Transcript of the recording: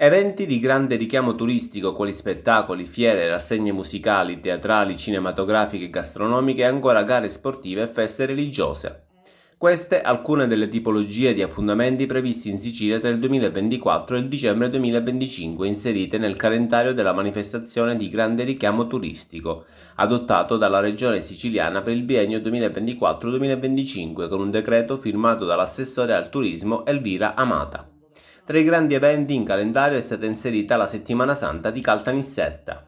Eventi di grande richiamo turistico quali spettacoli, fiere, rassegne musicali, teatrali, cinematografiche, gastronomiche e ancora gare sportive e feste religiose. Queste alcune delle tipologie di appuntamenti previsti in Sicilia tra il 2024 e il dicembre 2025 inserite nel calendario della manifestazione di grande richiamo turistico, adottato dalla Regione siciliana per il biennio 2024-2025 con un decreto firmato dall'assessore al turismo Elvira Amata. Tra i grandi eventi in calendario è stata inserita la Settimana Santa di Caltanissetta.